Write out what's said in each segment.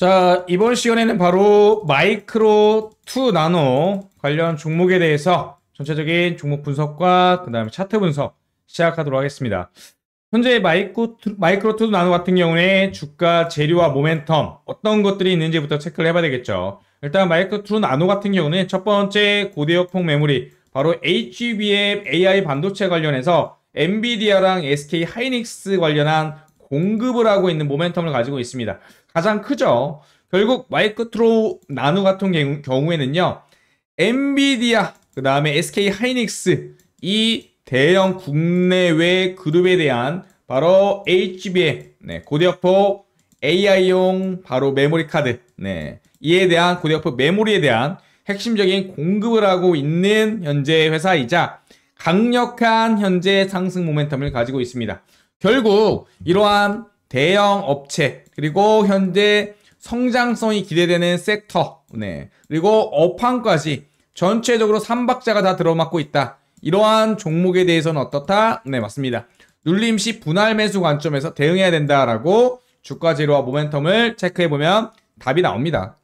자, 이번 시간에는 바로 마이크로 2 나노 관련 종목에 대해서 전체적인 종목 분석과 그 다음에 차트 분석 시작하도록 하겠습니다. 현재 마이크, 마이크로 2 나노 같은 경우에 주가 재료와 모멘텀 어떤 것들이 있는지부터 체크를 해봐야 되겠죠. 일단 마이크로 2 나노 같은 경우는 첫 번째 고대역폭 메모리 바로 HBM e AI 반도체 관련해서 엔비디아랑 SK 하이닉스 관련한 공급을 하고 있는 모멘텀을 가지고 있습니다. 가장 크죠. 결국 마이크트로 나노 같은 경우에는요. 엔비디아, 그 다음에 SK 하이닉스 이 대형 국내외 그룹에 대한 바로 HBM, 네, 고대역포 AI용 바로 메모리 카드, 네, 이에 대한 고대역포 메모리에 대한 핵심적인 공급을 하고 있는 현재 회사이자 강력한 현재 상승 모멘텀을 가지고 있습니다. 결국 이러한 대형 업체, 그리고 현재 성장성이 기대되는 섹터, 네. 그리고 업황까지 전체적으로 3박자가 다 들어맞고 있다. 이러한 종목에 대해서는 어떻다? 네, 맞습니다. 눌림 시 분할 매수 관점에서 대응해야 된다라고 주가 제로와 모멘텀을 체크해보면 답이 나옵니다.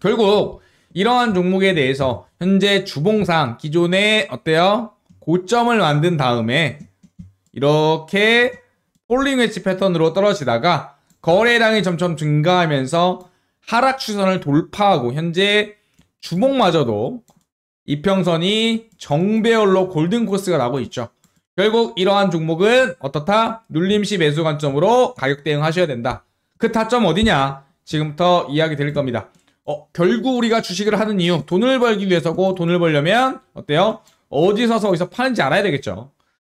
결국 이러한 종목에 대해서 현재 주봉상 기존에 어때요? 고점을 만든 다음에 이렇게 폴링 웨지 패턴으로 떨어지다가 거래량이 점점 증가하면서 하락 추선을 돌파하고 현재 주목마저도 이평선이 정배열로 골든 코스가 나고 있죠. 결국 이러한 종목은 어떻다? 눌림시 매수 관점으로 가격 대응하셔야 된다. 그 타점 어디냐? 지금부터 이야기 드릴 겁니다. 어, 결국 우리가 주식을 하는 이유, 돈을 벌기 위해서고 돈을 벌려면 어때요? 어디서서 어디서 파는지 알아야 되겠죠.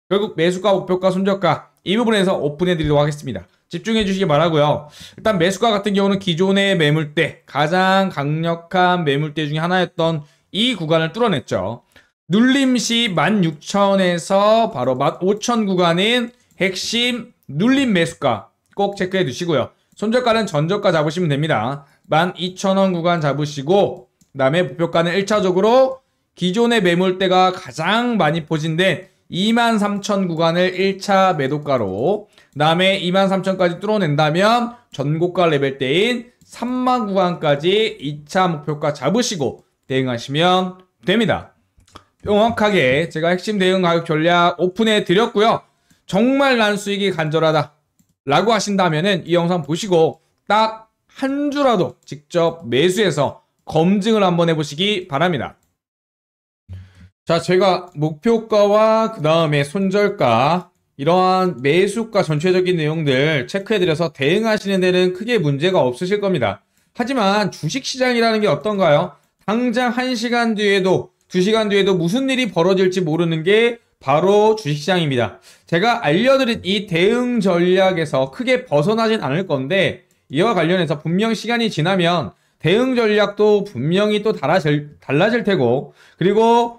결국 매수가, 목표가, 손절가 이 부분에서 오픈해 드리도록 하겠습니다. 집중해 주시기 바라고요. 일단 매수가 같은 경우는 기존의 매물대 가장 강력한 매물대 중에 하나였던 이 구간을 뚫어냈죠. 눌림시 16,000에서 바로 15,000 구간인 핵심 눌림 매수가 꼭 체크해 두시고요. 손절가는 전저가 잡으시면 됩니다. 12,000원 구간 잡으시고 그 다음에 목표가는 1차적으로 기존의 매물대가 가장 많이 포진된 23,000 구간을 1차 매도가로 그 다음에 23,000까지 뚫어낸다면 전고가 레벨대인 3만 구간까지 2차 목표가 잡으시고 대응하시면 됩니다. 명확하게 제가 핵심 대응 가격 전략 오픈해 드렸고요. 정말 난 수익이 간절하다 라고 하신다면 이 영상 보시고 딱 한 주라도 직접 매수해서 검증을 한번 해보시기 바랍니다. 자, 제가 목표가와 그 다음에 손절가 이러한 매수가 전체적인 내용들 체크해드려서 대응하시는 데는 크게 문제가 없으실 겁니다. 하지만 주식시장이라는 게 어떤가요? 당장 1시간 뒤에도 2시간 뒤에도 무슨 일이 벌어질지 모르는 게 바로 주식시장입니다. 제가 알려드린 이 대응 전략에서 크게 벗어나진 않을 건데 이와 관련해서 분명 시간이 지나면 대응 전략도 분명히 또달라질 달라질, 테고 그리고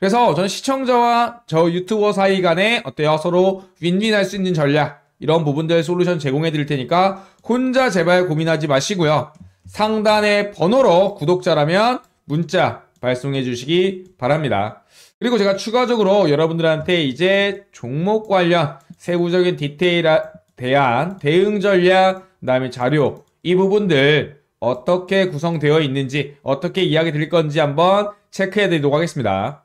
그래서 저는 시청자와 저 유튜버 사이 간에 어때요? 서로 윈윈할 수 있는 전략 이런 부분들 솔루션 제공해 드릴 테니까 혼자 제발 고민하지 마시고요. 상단의 번호로 구독자라면 문자 발송해 주시기 바랍니다. 그리고 제가 추가적으로 여러분들한테 이제 종목 관련 세부적인 디테일에 대한 대응 전략, 그다음에 자료 이 부분들 어떻게 구성되어 있는지 어떻게 이야기 드릴 건지 한번 체크해 드리도록 하겠습니다.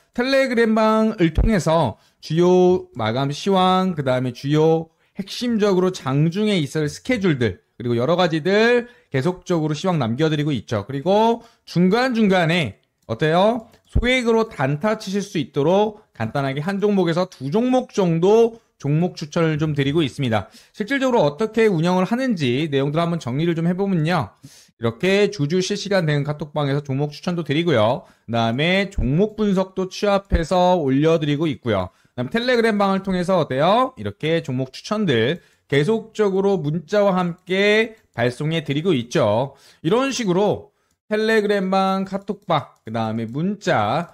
텔레그램방을 통해서 주요 마감 시황, 그 다음에 주요 핵심적으로 장중에 있을 스케줄들, 그리고 여러 가지들 계속적으로 시황 남겨드리고 있죠. 그리고 중간중간에 어때요? 소액으로 단타 치실 수 있도록 간단하게 한 종목에서 두 종목 정도 종목 추천을 좀 드리고 있습니다. 실질적으로 어떻게 운영을 하는지 내용들 한번 정리를 좀 해보면요. 이렇게 주주 실시간 되는 카톡방에서 종목 추천도 드리고요. 그 다음에 종목 분석도 취합해서 올려드리고 있고요. 그다음 에 텔레그램 방을 통해서 어때요? 이렇게 종목 추천들 계속적으로 문자와 함께 발송해 드리고 있죠. 이런 식으로 텔레그램방, 카톡방, 그 다음에 문자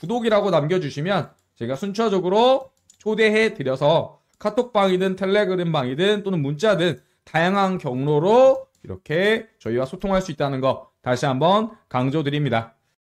구독이라고 남겨주시면 제가 순차적으로 초대해 드려서 카톡방이든 텔레그램방이든 또는 문자든 다양한 경로로 이렇게 저희와 소통할 수 있다는 거 다시 한번 강조드립니다.